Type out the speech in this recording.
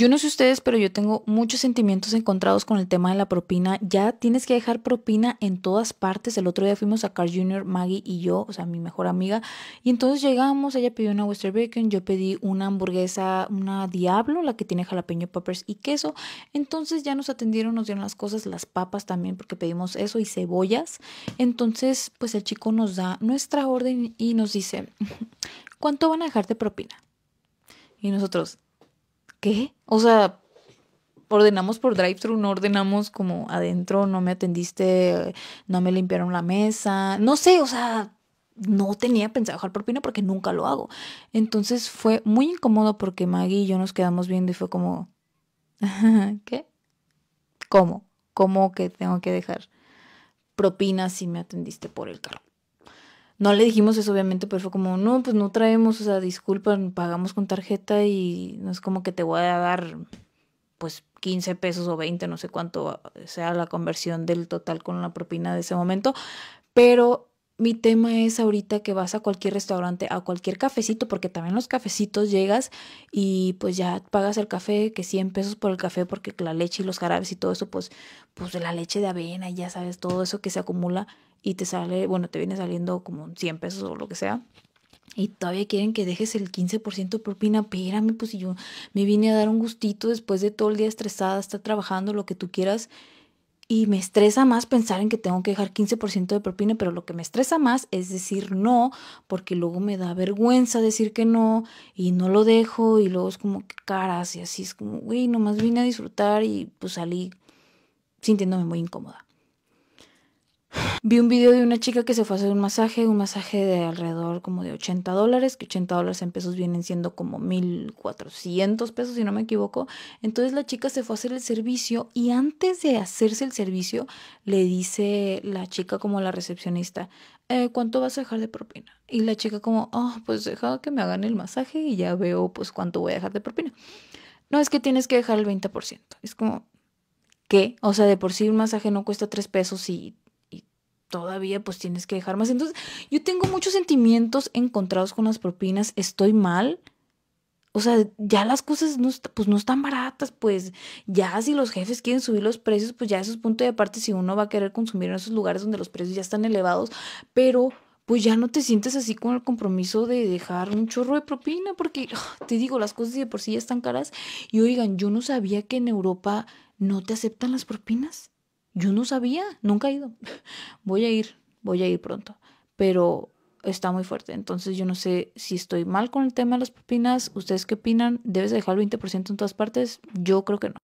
Yo no sé ustedes, pero yo tengo muchos sentimientos encontrados con el tema de la propina. Ya tienes que dejar propina en todas partes. El otro día fuimos a Carl Jr., Maggie y yo, o sea, mi mejor amiga. Y entonces llegamos, ella pidió una Western Bacon, yo pedí una hamburguesa, una Diablo, la que tiene jalapeño, peppers y queso. Entonces ya nos atendieron, nos dieron las cosas, las papas también, porque pedimos eso y cebollas. Entonces, pues el chico nos da nuestra orden y nos dice, ¿cuánto van a dejar de propina? Y nosotros, ¿qué? O sea, ordenamos por drive-thru, no ordenamos como adentro, no me atendiste, no me limpiaron la mesa, no sé, o sea, no tenía pensado dejar propina porque nunca lo hago. Entonces fue muy incómodo porque Maggie y yo nos quedamos viendo y fue como, ¿qué? ¿Cómo? ¿Cómo que tengo que dejar propina si me atendiste por el carro? No le dijimos eso, obviamente, pero fue como, no, pues no traemos, o sea, disculpa, pagamos con tarjeta y no es como que te voy a dar, pues, 15 pesos o 20, no sé cuánto sea la conversión del total con la propina de ese momento. Pero mi tema es ahorita que vas a cualquier restaurante, a cualquier cafecito, porque también los cafecitos llegas y pues ya pagas el café, que 100 pesos por el café, porque la leche y los jarabes y todo eso, pues, pues la leche de avena, ya sabes, todo eso que se acumula y te sale, bueno, te viene saliendo como 100 pesos o lo que sea. Y todavía quieren que dejes el 15% de propina. Pérame, pues si yo me vine a dar un gustito después de todo el día estresada, estar trabajando, lo que tú quieras. Y me estresa más pensar en que tengo que dejar 15% de propina, pero lo que me estresa más es decir no, porque luego me da vergüenza decir que no y no lo dejo y luego es como que caras y así es como, güey, nomás vine a disfrutar y pues salí sintiéndome muy incómoda. Vi un video de una chica que se fue a hacer un masaje, un masaje de alrededor como de 80 dólares, que 80 dólares en pesos vienen siendo como 1400 pesos, si no me equivoco. Entonces la chica se fue a hacer el servicio y antes de hacerse el servicio, le dice la chica como la recepcionista, eh, ¿cuánto vas a dejar de propina? Y la chica como, ah pues deja que me hagan el masaje y ya veo pues cuánto voy a dejar de propina. No, es que tienes que dejar el 20%. Es como, ¿qué? O sea, de por sí un masaje no cuesta 3 pesos y todavía pues tienes que dejar más. Entonces, yo tengo muchos sentimientos encontrados con las propinas, estoy mal. O sea, ya las cosas no, pues no están baratas, pues ya si los jefes quieren subir los precios, pues ya eso es punto de aparte si uno va a querer consumir en esos lugares donde los precios ya están elevados, pero pues ya no te sientes así con el compromiso de dejar un chorro de propina, porque ah, te digo, las cosas de por sí ya están caras. Y oigan, yo no sabía que en Europa no te aceptan las propinas. Yo no sabía, nunca he ido. Voy a ir, voy a ir pronto. Pero está muy fuerte. Entonces yo no sé si estoy mal con el tema de las propinas. ¿Ustedes qué opinan? ¿Debes dejar el 20% en todas partes? Yo creo que no.